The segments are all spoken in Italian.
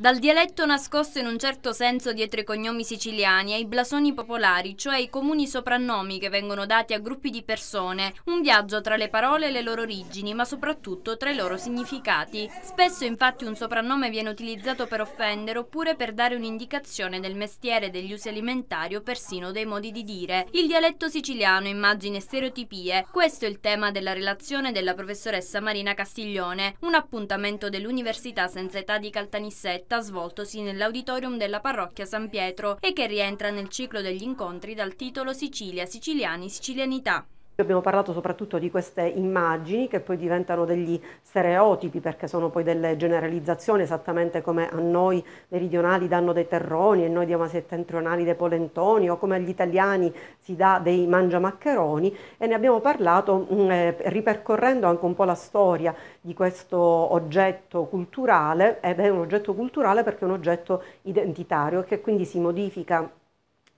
Dal dialetto nascosto in un certo senso dietro i cognomi siciliani ai blasoni popolari, cioè i comuni soprannomi che vengono dati a gruppi di persone, un viaggio tra le parole e le loro origini, ma soprattutto tra i loro significati. Spesso infatti un soprannome viene utilizzato per offendere oppure per dare un'indicazione del mestiere, degli usi alimentari o persino dei modi di dire. Il dialetto siciliano, immagini e stereotipie, questo è il tema della relazione della professoressa Marina Castiglione, un appuntamento dell'Università senza età di Caltanissetta Caletta svoltosi nell'auditorium della parrocchia San Pietro e che rientra nel ciclo degli incontri dal titolo Sicilia, Siciliani, Sicilianità. Abbiamo parlato soprattutto di queste immagini che poi diventano degli stereotipi perché sono poi delle generalizzazioni esattamente come a noi meridionali danno dei terroni e noi diamo ai settentrionali dei polentoni o come agli italiani si dà dei mangiamaccheroni e ne abbiamo parlato mm, eh, ripercorrendo anche un po' la storia di questo oggetto culturale ed è un oggetto culturale perché è un oggetto identitario che quindi si modifica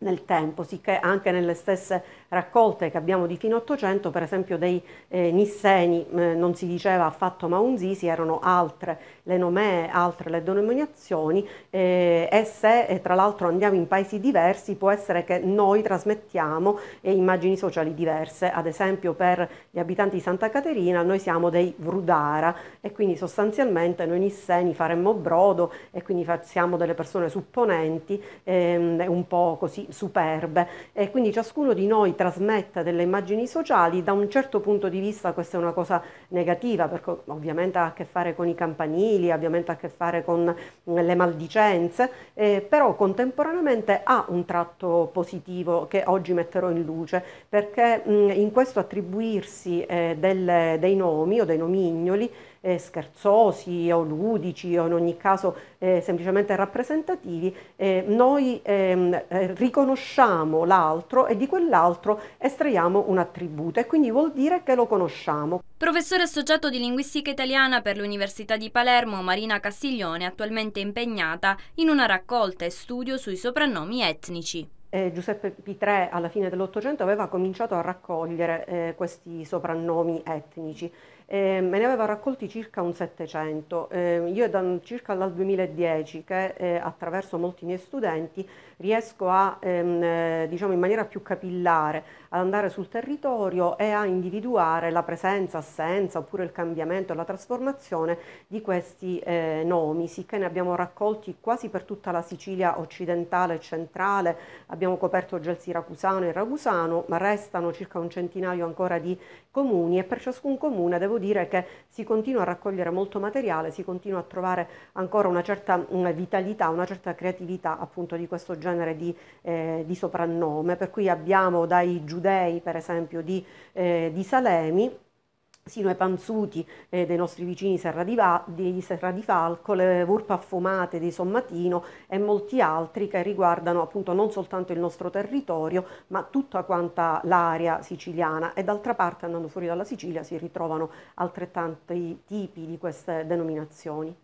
nel tempo, sicché anche nelle stesse raccolte che abbiamo di fine 800, per esempio dei eh, Nisseni eh, non si diceva affatto Maunzisi, erano altre le nomee, altre le denominazioni eh, e se eh, tra l'altro andiamo in paesi diversi può essere che noi trasmettiamo eh, immagini sociali diverse, ad esempio per gli abitanti di Santa Caterina noi siamo dei Vrudara e quindi sostanzialmente noi Nisseni faremmo brodo e quindi siamo delle persone supponenti, ehm, un po' così superbe e quindi ciascuno di noi trasmette delle immagini sociali, da un certo punto di vista questa è una cosa negativa perché ovviamente ha a che fare con i campanili, ovviamente ha a che fare con mm, le maldicenze, eh, però contemporaneamente ha un tratto positivo che oggi metterò in luce perché mh, mm, in questo attribuirsi eh, delle, dei nomi o dei nomignoli eh, scherzosi o ludici o in ogni caso eh, semplicemente rappresentativi, eh, noi ehm, eh, riconosciamo l'altro e di quell'altro estraiamo un attributo e quindi vuol dire che lo conosciamo. Professore associato di linguistica italiana per l'Università di Palermo, Marina Castiglione, attualmente impegnata in una raccolta e studio sui soprannomi etnici eh, Giuseppe Pitre alla fine dell'Ottocento aveva cominciato a raccogliere eh, questi soprannomi etnici. Eh, me ne aveva raccolti circa un 700. Eh, io è da circa dal 2010 che eh, attraverso molti miei studenti riesco a, ehm, eh, diciamo in maniera più capillare, ad andare sul territorio e a individuare la presenza, assenza oppure il cambiamento la trasformazione di questi nomi, sicché ne abbiamo raccolti quasi per tutta la Sicilia occidentale e centrale, abbiamo coperto già il siracusano e il ragusano, ma restano circa un centinaio ancora di comuni e per ciascun comune devo dire che si continua a raccogliere molto materiale, si continua a trovare ancora una certa una vitalità, una certa creatività appunto di questo genere di, eh, di soprannome, per cui abbiamo dai giudei per esempio di, eh, di Salemi, sino ai panzuti eh, dei nostri vicini Serra di, Va, di, Serra di Falco, le vurpa affumate di Sommatino e molti altri che riguardano appunto non soltanto il nostro territorio ma tutta quanta l'area siciliana e d'altra parte andando fuori dalla Sicilia si ritrovano altrettanti tipi di queste denominazioni.